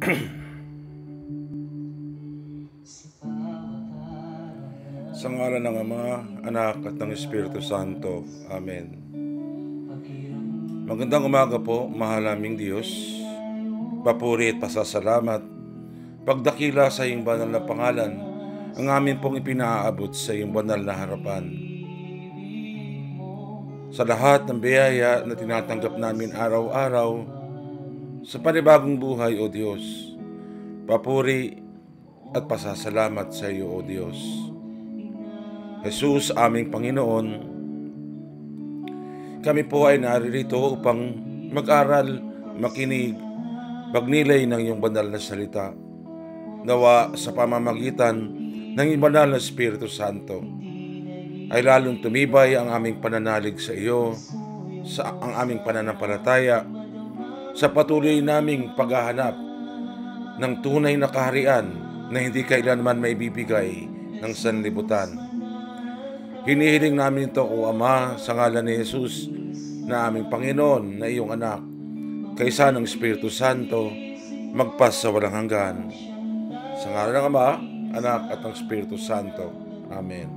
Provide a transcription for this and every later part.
Sa ngalan ng Ama, Anak at ng Espiritu Santo. Amen. Magandang umaga po, mahal naming Diyos. Papuri at pasasalamat. Pagdakila sa iyong banal na pangalan, ang amin pong ipinaabot sa iyong banal na harapan. Sa lahat ng biyaya na tinatanggap namin araw-araw, sa panibagong buhay, O Diyos. Papuri at pasasalamat sa iyo, O Diyos. Jesus, aming Panginoon, kami po ay naririto upang mag-aral, makinig, magnilay ng iyong banal na salita. Nawa sa pamamagitan ng iyong banal na Espiritu Santo ay lalong tumibay ang aming pananalig sa iyo, sa ang aming pananampalataya, sa patuloy naming paghahanap ng tunay na kaharian na hindi kailanman maibibigay ng sanlibutan. Hinihiling namin ito, O Ama, sa ngalan ni Jesus, na aming Panginoon, na iyong anak, kaysa ng Espiritu Santo, magpas sa walang hanggan. Sa ngalan ng Ama, Anak at ng Espiritu Santo. Amen.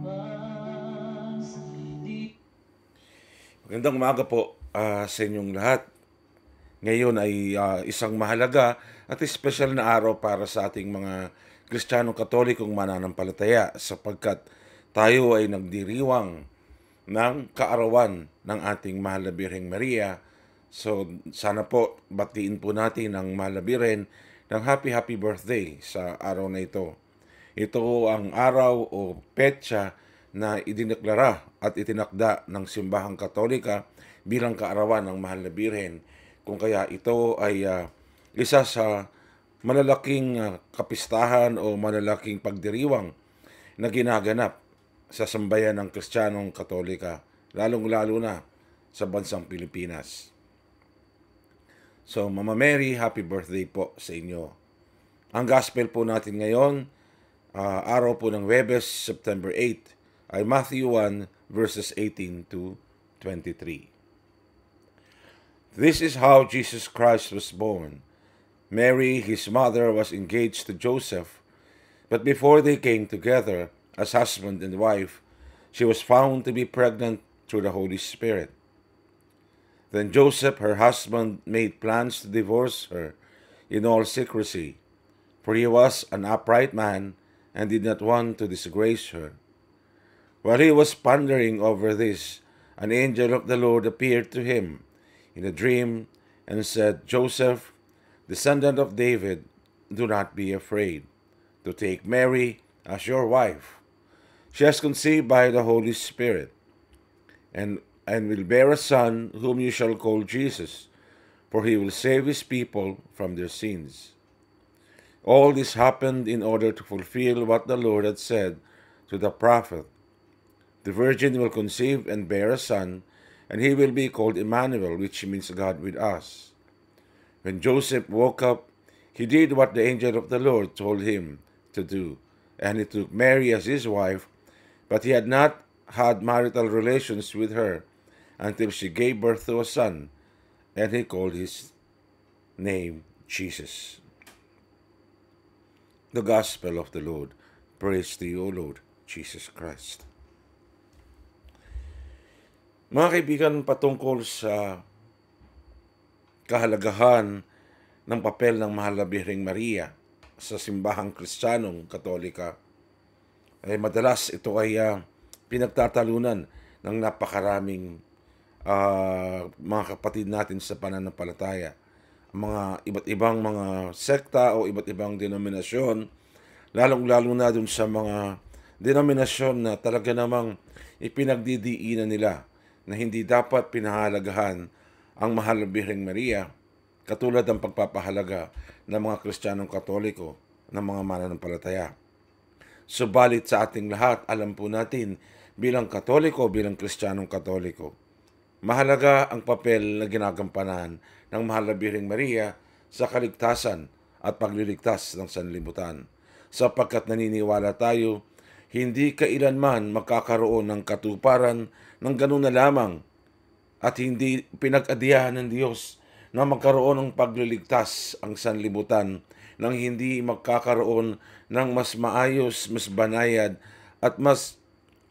Magandang umaga po uh, sa inyong lahat. Ngayon ay uh, isang mahalaga at espesyal na araw para sa ating mga Kristiyanong Katolikong mananampalataya sapagkat tayo ay nagdiriwang ng kaarawan ng ating Mahal na Birheng Maria. So sana po batiin po natin ang Mahal na Birhen ng Happy Happy Birthday sa araw na ito. Ito ang araw o petsa na idineklara at itinakda ng Simbahang Katolika bilang kaarawan ng Mahal na Birhen kung kaya ito ay uh, isa sa malalaking uh, kapistahan o malalaking pagdiriwang na ginaganap sa sambayan ng Kristiyanong Katolika, lalong-lalo na sa bansang Pilipinas. So, Mama Mary, happy birthday po sa inyo. Ang gospel po natin ngayon, uh, araw po ng Webes, September 8, ay Matthew 1 verses 18 to 23. This is how Jesus Christ was born. Mary, his mother, was engaged to Joseph, but before they came together as husband and wife, she was found to be pregnant through the Holy Spirit. Then Joseph, her husband, made plans to divorce her in all secrecy, for he was an upright man and did not want to disgrace her. While he was pondering over this, an angel of the Lord appeared to him in a dream and said, Joseph, descendant of David, do not be afraid to take Mary as your wife. She has conceived by the Holy Spirit and, and will bear a son whom you shall call Jesus, for he will save his people from their sins. All this happened in order to fulfill what the Lord had said to the prophet. The virgin will conceive and bear a son, and he will be called Emmanuel, which means God with us. When Joseph woke up, he did what the angel of the Lord told him to do, and he took Mary as his wife, but he had not had marital relations with her until she gave birth to a son, and he called his name Jesus. The Gospel of the Lord. Praise to you, O Lord Jesus Christ. Mga kaibigan, patungkol sa kahalagahan ng papel ng Mahal na Birheng Maria sa simbahang Kristiyanong Katolika, ay madalas ito ay uh, pinagtatalunan ng napakaraming uh, mga kapatid natin sa pananampalataya. Mga iba't ibang mga sekta o iba't ibang denominasyon, lalong-lalo na dun sa mga denominasyon na talaga namang ipinagdidiinan nila na hindi dapat pinahalagahan ang mahal na Birheng Maria, katulad ng pagpapahalaga ng mga Kristiyanong Katoliko ng mga mananampalataya. Subalit sa ating lahat, alam po natin bilang Katoliko, bilang Kristiyanong Katoliko, mahalaga ang papel na ginagampanan ng mahal na Birheng Maria sa kaligtasan at pagliligtas ng sanlibutan sapagkat naniniwala tayo hindi kailanman makakaroon ng katuparan ng ganun na lamang at hindi pinag adiyahan ng Diyos na magkaroon ng pagliligtas ang sanlibutan nang hindi magkakaroon ng mas maayos, mas banayad at mas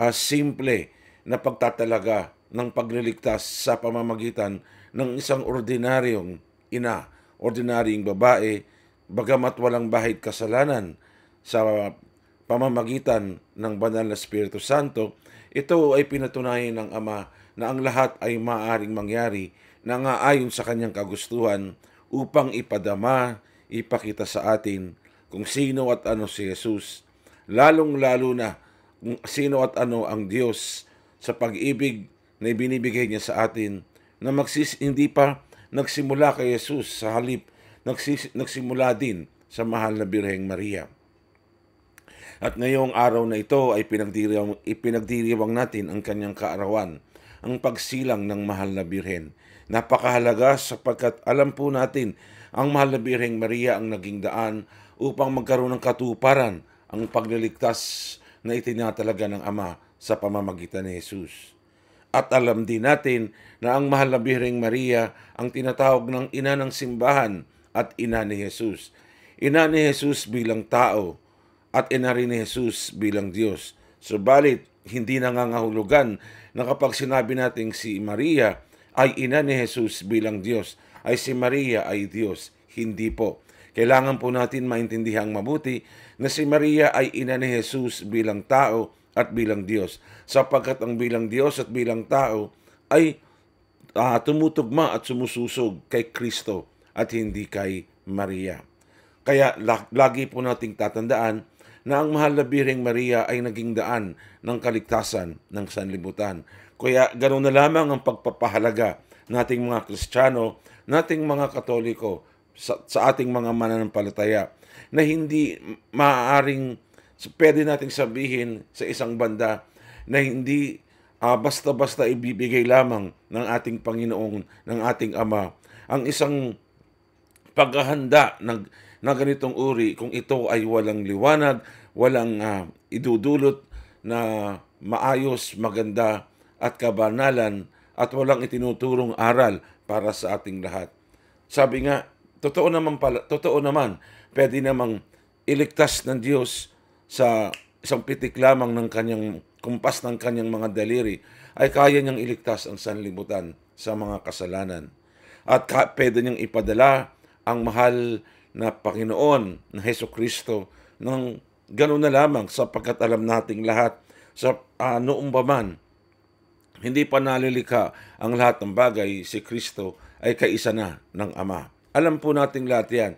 uh, simple na pagtatalaga ng pagliligtas sa pamamagitan ng isang ordinaryong ina, ordinaryong babae, bagamat walang bahid kasalanan sa pamamagitan ng banal na Espiritu Santo, ito ay pinatunayan ng Ama na ang lahat ay maaaring mangyari na nga ayon sa kanyang kagustuhan upang ipadama, ipakita sa atin kung sino at ano si Jesus, lalong-lalo na kung sino at ano ang Diyos sa pag-ibig na ibinibigay niya sa atin na magsis hindi pa nagsimula kay Jesus sa halip nagsis, nagsimula din sa mahal na Birheng Maria. At ngayong araw na ito ay pinagdiriwang, ipinagdiriwang natin ang kanyang kaarawan, ang pagsilang ng mahal na birhen. Napakahalaga sapagkat alam po natin ang mahal na birheng Maria ang naging daan upang magkaroon ng katuparan ang pagliligtas na itinatalaga ng Ama sa pamamagitan ni Jesus. At alam din natin na ang mahal na Birheng Maria ang tinatawag ng ina ng simbahan at ina ni Jesus. Ina ni Jesus bilang tao at inari ni Jesus bilang Diyos. Subalit, hindi nangangahulugan na kapag sinabi nating si Maria ay ina ni Jesus bilang Diyos, ay si Maria ay Diyos. Hindi po. Kailangan po natin maintindihan mabuti na si Maria ay ina ni Jesus bilang tao at bilang Diyos, sapagkat ang bilang Diyos at bilang tao ay uh, tumutugma at sumususog kay Kristo at hindi kay Maria. Kaya lagi po nating tatandaan na ang mahal na Birheng Maria ay naging daan ng kaligtasan ng sanlibutan. Kaya ganoon na lamang ang pagpapahalaga nating mga Kristiyano, nating mga Katoliko sa, sa ating mga mananampalataya na hindi maaaring pwede nating sabihin sa isang banda na hindi uh, basta-basta ibibigay lamang ng ating Panginoong, ng ating Ama, ang isang paghahanda ng na ganitong uri kung ito ay walang liwanag, walang uh, idudulot na maayos, maganda at kabanalan at walang itinuturong aral para sa ating lahat. Sabi nga, totoo naman pala, totoo naman, pwede namang iligtas ng Diyos sa isang pitik lamang ng kanyang kumpas ng kanyang mga daliri ay kaya niyang iligtas ang sanlibutan sa mga kasalanan. At ka, pwede niyang ipadala ang mahal na Panginoon na Heso Kristo ng ganoon na lamang sapagkat alam nating lahat sa uh, noong pa man hindi pa nalilikha ang lahat ng bagay si Kristo ay kaisa na ng Ama. Alam po nating lahat yan.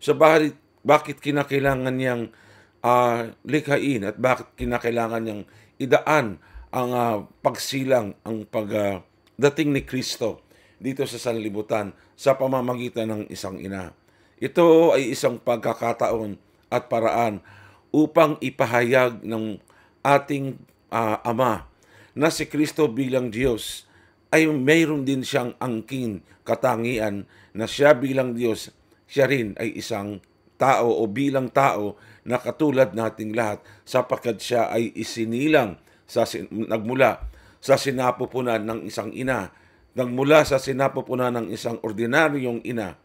So bakit, bakit kinakailangan niyang uh, likhain at bakit kinakailangan niyang idaan ang uh, pagsilang, ang pagdating uh, ni Kristo dito sa sanlibutan sa pamamagitan ng isang ina. Ito ay isang pagkakataon at paraan upang ipahayag ng ating uh, Ama na si Kristo bilang Diyos ay mayroon din siyang angkin katangian na siya bilang Diyos, siya rin ay isang tao o bilang tao na katulad nating lahat sapagkat siya ay isinilang sa nagmula sa sinapupunan ng isang ina nagmula sa sinapupunan ng isang ordinaryong ina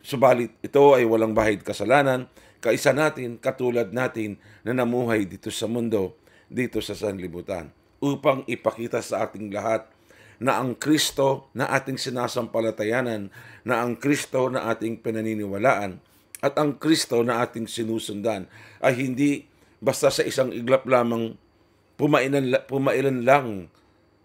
Subalit ito ay walang bahid kasalanan, kaisa natin, katulad natin na namuhay dito sa mundo, dito sa sanlibutan, upang ipakita sa ating lahat na ang Kristo na ating sinasampalatayanan, na ang Kristo na ating pinaniniwalaan, at ang Kristo na ating sinusundan ay hindi basta sa isang iglap lamang pumailan, pumailan lang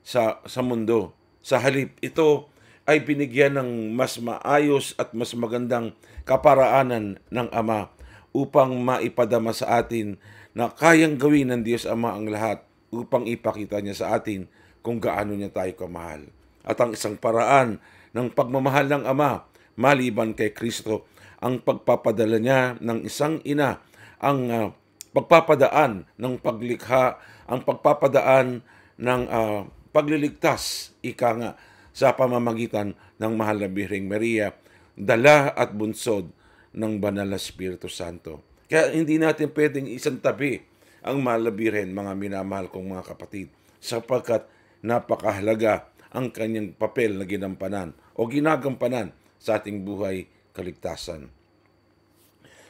sa, sa mundo. Sa halip, ito ay binigyan ng mas maayos at mas magandang kaparaanan ng Ama upang maipadama sa atin na kayang gawin ng Diyos Ama ang lahat upang ipakita niya sa atin kung gaano niya tayo kamahal. At ang isang paraan ng pagmamahal ng Ama maliban kay Kristo ang pagpapadala niya ng isang ina ang uh, pagpapadaan ng paglikha, ang pagpapadaan ng uh, pagliligtas, ika nga, sa pamamagitan ng mahal na Birheng Maria, dala at bunsod ng banal na Espiritu Santo. Kaya hindi natin pwedeng isang tabi ang mahal na Birhen, mga minamahal kong mga kapatid, sapagkat napakahalaga ang kanyang papel na ginampanan o ginagampanan sa ating buhay kaligtasan.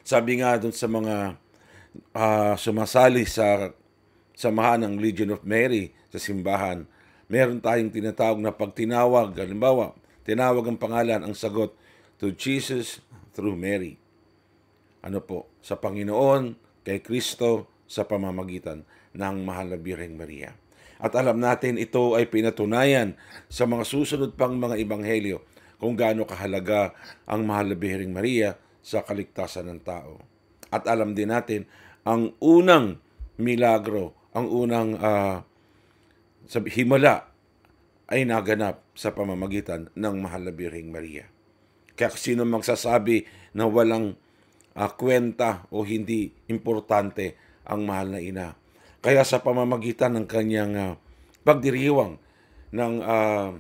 Sabi nga doon sa mga uh, sumasali sa samahan ng Legion of Mary sa simbahan, meron tayong tinatawag na pagtinawag. Halimbawa, tinawag ang pangalan, ang sagot, to Jesus through Mary. Ano po? Sa Panginoon, kay Kristo, sa pamamagitan ng Mahal na Birheng Maria. At alam natin ito ay pinatunayan sa mga susunod pang mga ebanghelyo kung gaano kahalaga ang Mahal na Birheng Maria sa kaligtasan ng tao. At alam din natin ang unang milagro, ang unang uh, sa himala ay naganap sa pamamagitan ng Mahal na Birhing Maria. Kaya sino magsasabi na walang uh, kwenta o hindi importante ang Mahal na Ina. Kaya sa pamamagitan ng kanyang uh, pagdiriwang ng uh,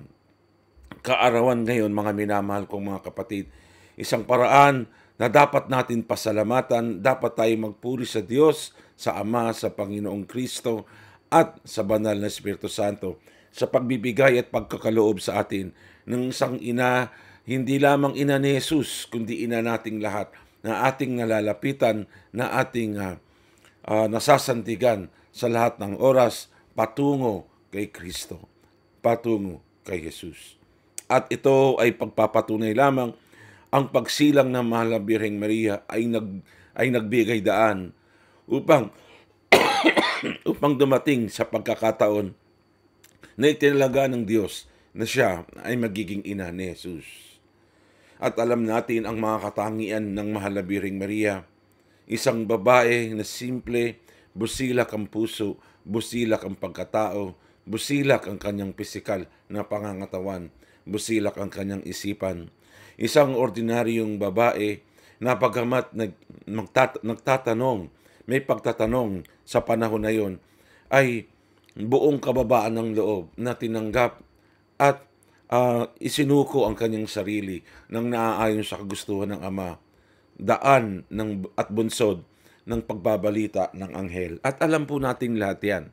kaarawan ngayon mga minamahal kong mga kapatid, isang paraan na dapat natin pasalamatan, dapat tayo magpuri sa Diyos, sa Ama, sa Panginoong Kristo, at sa banal na Espiritu Santo sa pagbibigay at pagkakaloob sa atin ng isang ina, hindi lamang ina ni Jesus, kundi ina nating lahat na ating nalalapitan, na ating uh, uh, nasasandigan sa lahat ng oras patungo kay Kristo, patungo kay Jesus. At ito ay pagpapatunay lamang ang pagsilang ng Mahal na Birheng Maria ay nag ay nagbigay daan upang upang dumating sa pagkakataon na itinalaga ng Diyos na siya ay magiging ina ni Jesus. At alam natin ang mga katangian ng mahalabiring Maria, isang babae na simple, busilak ang puso, busilak ang pagkatao, busilak ang kanyang pisikal na pangangatawan, busilak ang kanyang isipan. Isang ordinaryong babae na pagkamat nag, nagtatanong may pagtatanong sa panahon na yon ay buong kababaan ng loob na tinanggap at uh, isinuko ang kanyang sarili nang naaayon sa kagustuhan ng Ama, daan ng, at bunsod ng pagbabalita ng anghel. At alam po natin lahat yan.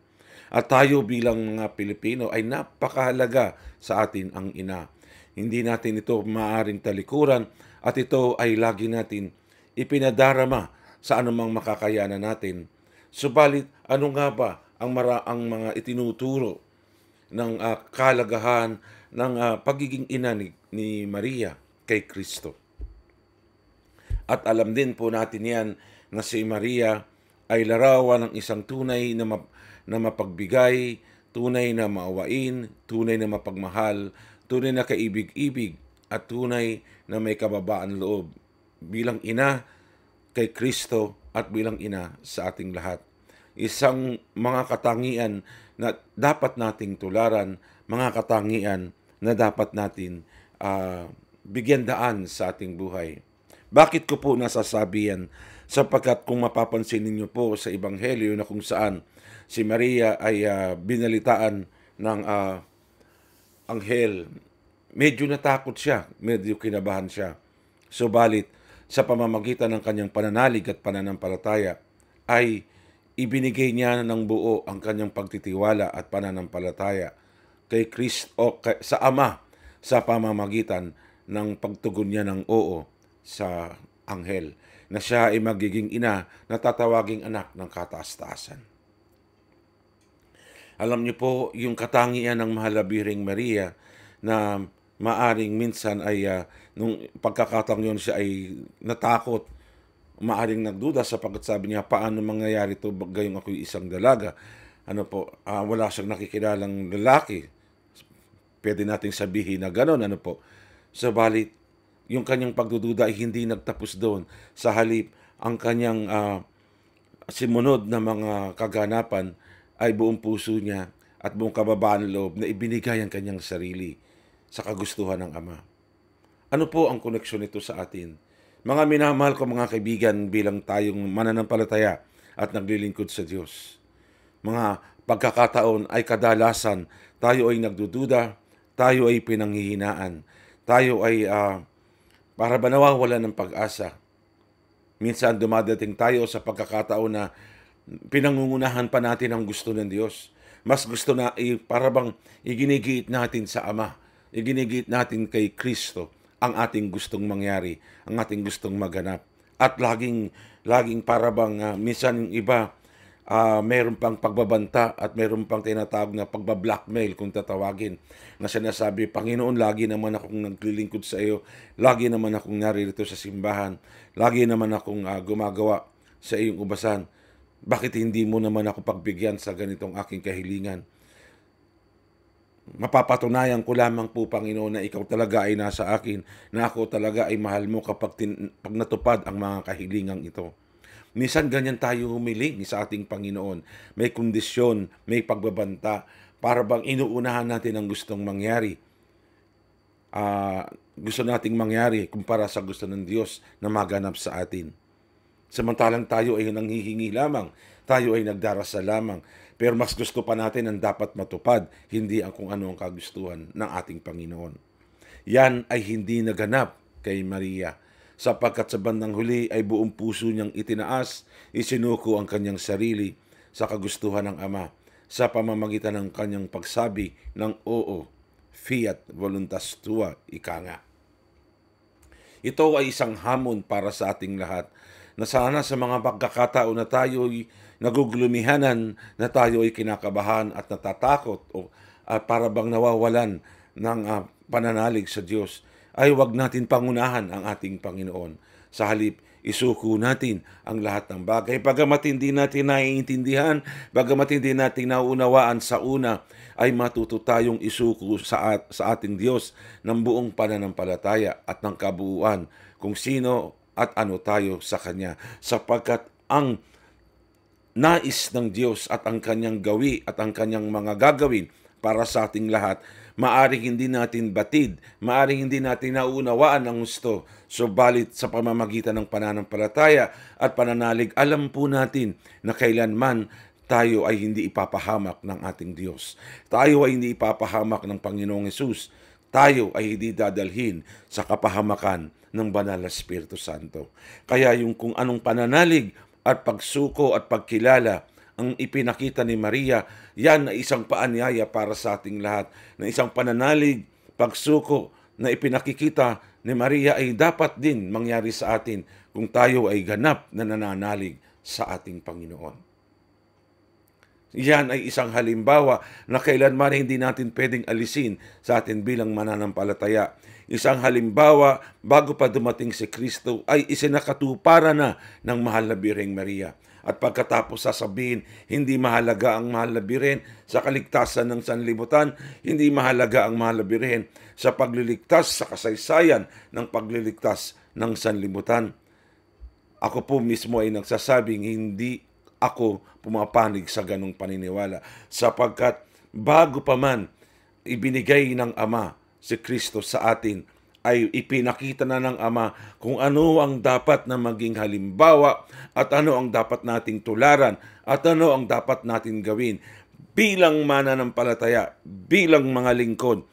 At tayo bilang mga Pilipino ay napakahalaga sa atin ang ina. Hindi natin ito maaring talikuran at ito ay lagi natin ipinadarama sa anumang makakayanan natin. Subalit, ano nga ba ang maraang mga itinuturo ng uh, kalagahan ng uh, pagiging ina ni, ni Maria kay Kristo? At alam din po natin yan na si Maria ay larawan ng isang tunay na, map- na mapagbigay, tunay na maawain, tunay na mapagmahal, tunay na kaibig-ibig at tunay na may kababaan loob. Bilang ina, kay Kristo at bilang ina sa ating lahat. Isang mga katangian na dapat nating tularan, mga katangian na dapat natin uh, bigyan daan sa ating buhay. Bakit ko po nasasabi yan? Sapagkat kung mapapansin ninyo po sa Ebanghelyo na kung saan si Maria ay uh, binalitaan ng uh, anghel, medyo natakot siya, medyo kinabahan siya. Subalit, so, sa pamamagitan ng kanyang pananalig at pananampalataya ay ibinigay niya ng buo ang kanyang pagtitiwala at pananampalataya kay Kristo sa Ama sa pamamagitan ng pagtugon niya ng oo sa anghel na siya ay magiging ina na tatawaging anak ng kataas-taasan. Alam niyo po yung katangian ng mahalabiring Maria na maaring minsan ay uh, nung pagkakataon yon siya ay natakot maaring nagduda sapagkat sabi niya paano mangyayari to gayong ako isang dalaga ano po uh, wala siyang nakikilalang lalaki pwede nating sabihin na gano'n ano po sa sabalit yung kanyang pagdududa ay hindi nagtapos doon sa halip ang kanyang uh, simunod na mga kaganapan ay buong puso niya at buong kababaan loob na ibinigay ang kanyang sarili sa kagustuhan ng Ama. Ano po ang koneksyon nito sa atin? Mga minamahal ko mga kaibigan bilang tayong mananampalataya at naglilingkod sa Diyos. Mga pagkakataon ay kadalasan tayo ay nagdududa, tayo ay pinanghihinaan, tayo ay uh, para ba nawawala ng pag-asa. Minsan dumadating tayo sa pagkakataon na pinangungunahan pa natin ang gusto ng Diyos. Mas gusto na eh, para bang iginigiit natin sa Ama iginigit natin kay Kristo ang ating gustong mangyari, ang ating gustong maganap. At laging, laging para bang uh, minsan yung iba, uh, meron pang pagbabanta at meron pang tinatawag na pagbablackmail kung tatawagin na sinasabi, Panginoon, lagi naman akong naglilingkod sa iyo, lagi naman akong naririto sa simbahan, lagi naman akong uh, gumagawa sa iyong ubasan. Bakit hindi mo naman ako pagbigyan sa ganitong aking kahilingan? mapapatunayan ko lamang po, Panginoon, na ikaw talaga ay nasa akin, na ako talaga ay mahal mo kapag tin- pag natupad ang mga kahilingang ito. Minsan ganyan tayo humiling sa ating Panginoon. May kondisyon, may pagbabanta, para bang inuunahan natin ang gustong mangyari. Uh, gusto nating mangyari kumpara sa gusto ng Diyos na maganap sa atin. Samantalang tayo ay nanghihingi lamang, tayo ay nagdarasal lamang, pero mas gusto pa natin ang dapat matupad, hindi ang kung ano ang kagustuhan ng ating Panginoon. Yan ay hindi naganap kay Maria sapagkat sa bandang huli ay buong puso niyang itinaas, isinuko ang kanyang sarili sa kagustuhan ng Ama sa pamamagitan ng kanyang pagsabi ng oo, fiat voluntas tua, ika nga. Ito ay isang hamon para sa ating lahat na sana sa mga pagkakataon na tayo'y naguglumihanan na tayo ay kinakabahan at natatakot o uh, para bang nawawalan ng uh, pananalig sa Diyos, ay huwag natin pangunahan ang ating Panginoon. Sa halip, isuko natin ang lahat ng bagay. Bagamat hindi natin naiintindihan, bagamat hindi natin nauunawaan sa una, ay matuto tayong isuko sa, at, sa ating Diyos ng buong pananampalataya at ng kabuuan kung sino at ano tayo sa Kanya. Sapagkat ang nais ng Diyos at ang kanyang gawi at ang kanyang mga gagawin para sa ating lahat, maari hindi natin batid, maari hindi natin naunawaan ang gusto. Subalit sa pamamagitan ng pananampalataya at pananalig, alam po natin na kailanman tayo ay hindi ipapahamak ng ating Diyos. Tayo ay hindi ipapahamak ng Panginoong Yesus. Tayo ay hindi dadalhin sa kapahamakan ng Banal na Espiritu Santo. Kaya yung kung anong pananalig at pagsuko at pagkilala ang ipinakita ni Maria, yan ay isang paanyaya para sa ating lahat, na isang pananalig, pagsuko na ipinakikita ni Maria ay dapat din mangyari sa atin kung tayo ay ganap na nananalig sa ating Panginoon. Yan ay isang halimbawa na kailanman hindi natin pwedeng alisin sa atin bilang mananampalataya. Isang halimbawa bago pa dumating si Kristo ay isinakatupara na ng mahal na Bireng Maria. At pagkatapos sasabihin, hindi mahalaga ang mahal na biren sa kaligtasan ng sanlibutan, hindi mahalaga ang mahal na biren sa pagliligtas, sa kasaysayan ng pagliligtas ng sanlibutan. Ako po mismo ay nagsasabing hindi ako pumapanig sa ganong paniniwala sapagkat bago pa man ibinigay ng Ama si Kristo sa atin ay ipinakita na ng Ama kung ano ang dapat na maging halimbawa at ano ang dapat nating tularan at ano ang dapat nating gawin bilang mana ng palataya, bilang mga lingkod,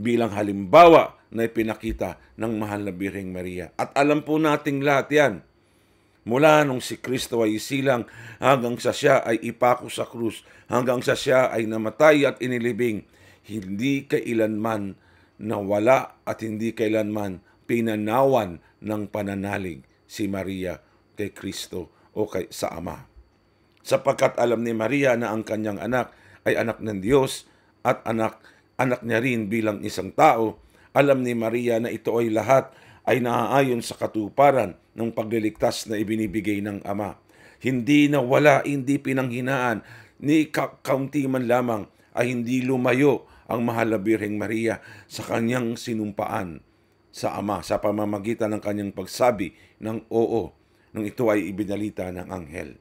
bilang halimbawa na ipinakita ng mahal na Birheng Maria. At alam po nating lahat yan mula nung si Kristo ay isilang hanggang sa siya ay ipako sa krus, hanggang sa siya ay namatay at inilibing, hindi kailanman nawala at hindi kailanman pinanawan ng pananalig si Maria kay Kristo o kay sa Ama. Sapagkat alam ni Maria na ang kanyang anak ay anak ng Diyos at anak anak niya rin bilang isang tao, alam ni Maria na ito ay lahat ay naaayon sa katuparan ng pagliligtas na ibinibigay ng Ama. Hindi na wala, hindi pinanghinaan, ni kaunti man lamang ay hindi lumayo ang mahal na Birheng Maria sa kanyang sinumpaan sa Ama sa pamamagitan ng kanyang pagsabi ng oo nung ito ay ibinalita ng anghel.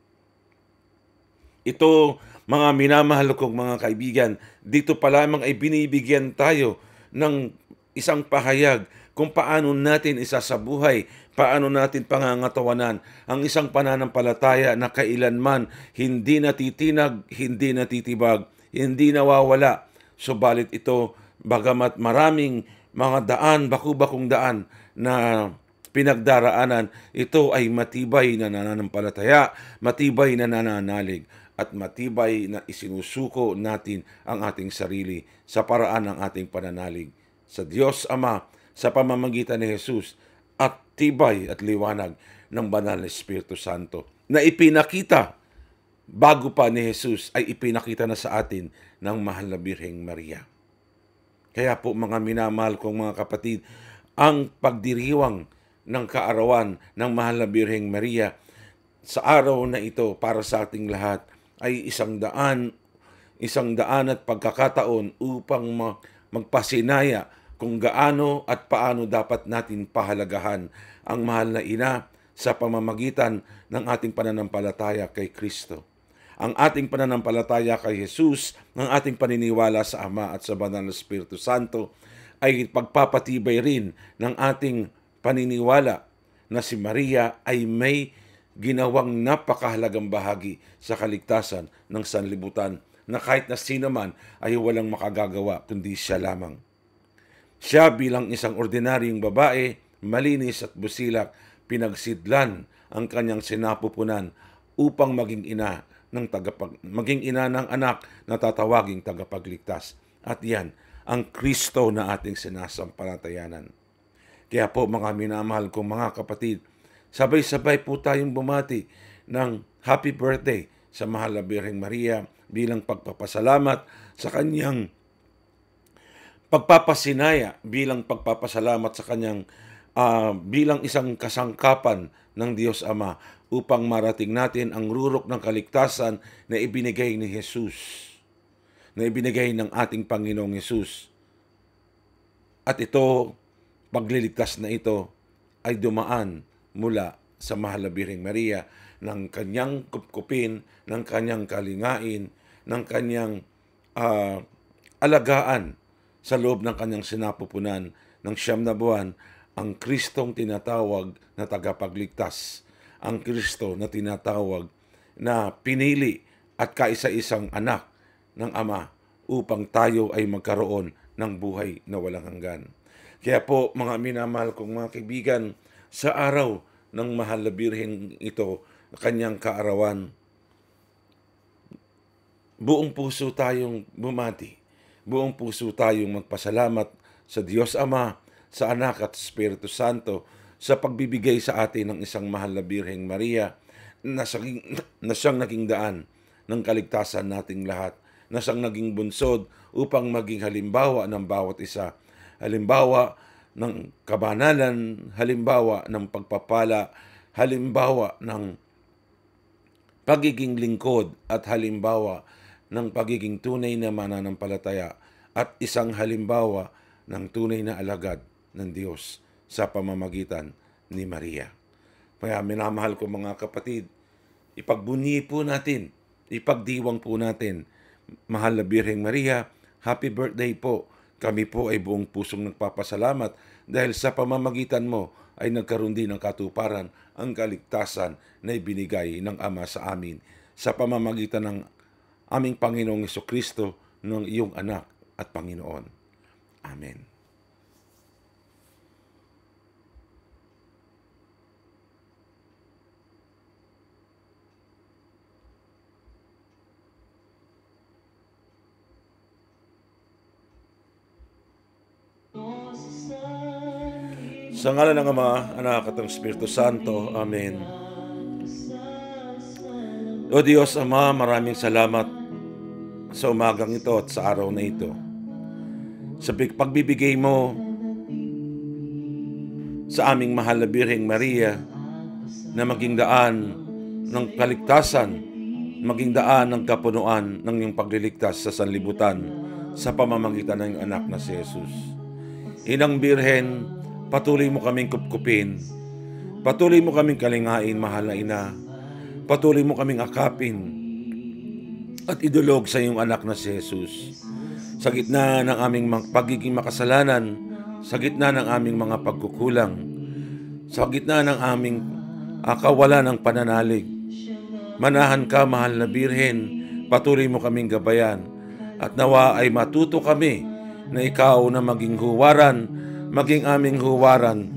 Ito, mga minamahal kong mga kaibigan, dito pa lamang ay binibigyan tayo ng isang pahayag kung paano natin isasabuhay, paano natin pangangatawanan ang isang pananampalataya na kailanman hindi natitinag, hindi natitibag, hindi nawawala. Subalit ito, bagamat maraming mga daan, baku-bakong daan na pinagdaraanan, ito ay matibay na nananampalataya, matibay na nananalig, at matibay na isinusuko natin ang ating sarili sa paraan ng ating pananalig. Sa Diyos Ama, sa pamamagitan ni Jesus at tibay at liwanag ng banal na Espiritu Santo na ipinakita bago pa ni Jesus ay ipinakita na sa atin ng mahal na Birheng Maria. Kaya po mga minamahal kong mga kapatid, ang pagdiriwang ng kaarawan ng mahal na Birheng Maria sa araw na ito para sa ating lahat ay isang daan, isang daan at pagkakataon upang magpasinaya kung gaano at paano dapat natin pahalagahan ang mahal na ina sa pamamagitan ng ating pananampalataya kay Kristo. Ang ating pananampalataya kay Jesus, ng ating paniniwala sa Ama at sa Banal na Espiritu Santo ay pagpapatibay rin ng ating paniniwala na si Maria ay may ginawang napakahalagang bahagi sa kaligtasan ng sanlibutan na kahit na sino man ay walang makagagawa kundi siya lamang. Siya bilang isang ordinaryong babae, malinis at busilak, pinagsidlan ang kanyang sinapupunan upang maging ina ng tagapag maging ina ng anak na tatawaging tagapagligtas. At yan ang Kristo na ating sinasampalatayanan. Kaya po mga minamahal kong mga kapatid, sabay-sabay po tayong bumati ng happy birthday sa mahal na Birheng Maria bilang pagpapasalamat sa kanyang pagpapasinaya bilang pagpapasalamat sa kanyang uh, bilang isang kasangkapan ng Diyos Ama upang marating natin ang rurok ng kaligtasan na ibinigay ni Jesus, na ibinigay ng ating Panginoong Jesus. At ito, pagliligtas na ito ay dumaan mula sa mahal na Biring Maria ng kanyang kupkupin, ng kanyang kalingain, ng kanyang uh, alagaan sa loob ng kanyang sinapupunan ng siyam na buwan ang Kristong tinatawag na tagapagligtas, ang Kristo na tinatawag na pinili at kaisa-isang anak ng Ama upang tayo ay magkaroon ng buhay na walang hanggan. Kaya po mga minamahal kong mga kaibigan, sa araw ng mahal na birhen ito, kanyang kaarawan, buong puso tayong bumati Buong puso tayong magpasalamat sa Diyos Ama, sa Anak at Espiritu Santo sa pagbibigay sa atin ng isang mahal na Birheng Maria na, saging, na siyang naging daan ng kaligtasan nating lahat, na siyang naging bunsod upang maging halimbawa ng bawat isa. Halimbawa ng kabanalan, halimbawa ng pagpapala, halimbawa ng pagiging lingkod at halimbawa ng pagiging tunay na mananampalataya at isang halimbawa ng tunay na alagad ng Diyos sa pamamagitan ni Maria. Kaya minamahal ko mga kapatid, ipagbunyi po natin, ipagdiwang po natin, Mahal na Birheng Maria, happy birthday po. Kami po ay buong pusong nagpapasalamat dahil sa pamamagitan mo ay nagkaroon din ng katuparan ang kaligtasan na ibinigay ng Ama sa amin. Sa pamamagitan ng aming Panginoong Iso Kristo ng iyong anak at Panginoon. Amen. Sa ngalan ng Ama, Anak at ng Espiritu Santo. Amen. O Diyos Ama, maraming salamat sa umagang ito at sa araw na ito. Sa pagbibigay mo sa aming mahal na Birheng Maria na maging daan ng kaligtasan, maging daan ng kapunuan ng iyong pagliligtas sa sanlibutan sa pamamagitan ng anak na si Jesus. Inang Birhen, patuloy mo kaming kupkupin. Patuloy mo kaming kalingain, mahal na ina. Patuloy mo kaming akapin at idulog sa iyong anak na si Jesus. Sa gitna ng aming pagiging makasalanan, sa gitna ng aming mga pagkukulang, sa gitna ng aming akawala ah, ng pananalig, manahan ka, mahal na Birhen, patuloy mo kaming gabayan, at nawa ay matuto kami na ikaw na maging huwaran, maging aming huwaran,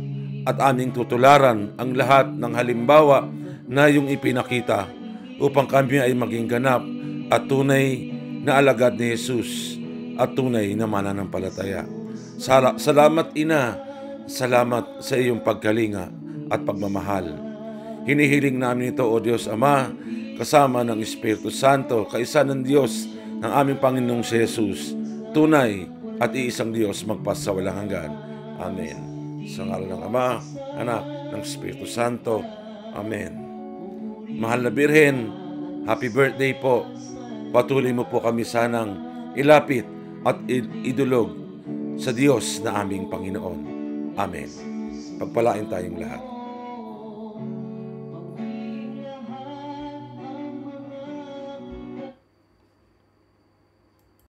at aming tutularan ang lahat ng halimbawa na iyong ipinakita upang kami ay maging ganap at tunay na alagad ni Jesus at tunay na mananampalataya. Sal- salamat Ina, salamat sa iyong pagkalinga at pagmamahal. Hinihiling namin ito, O Diyos Ama, kasama ng Espiritu Santo, kaisa ng Diyos ng aming Panginoong si Jesus, tunay at iisang Diyos magpasawalang hanggan. Amen. Sa ngalan ng Ama, Anak, ng Espiritu Santo. Amen. Mahal na Birhen, happy birthday po Patuloy mo po kami sanang ilapit at idulog sa Diyos na aming Panginoon. Amen. Pagpalain tayong lahat.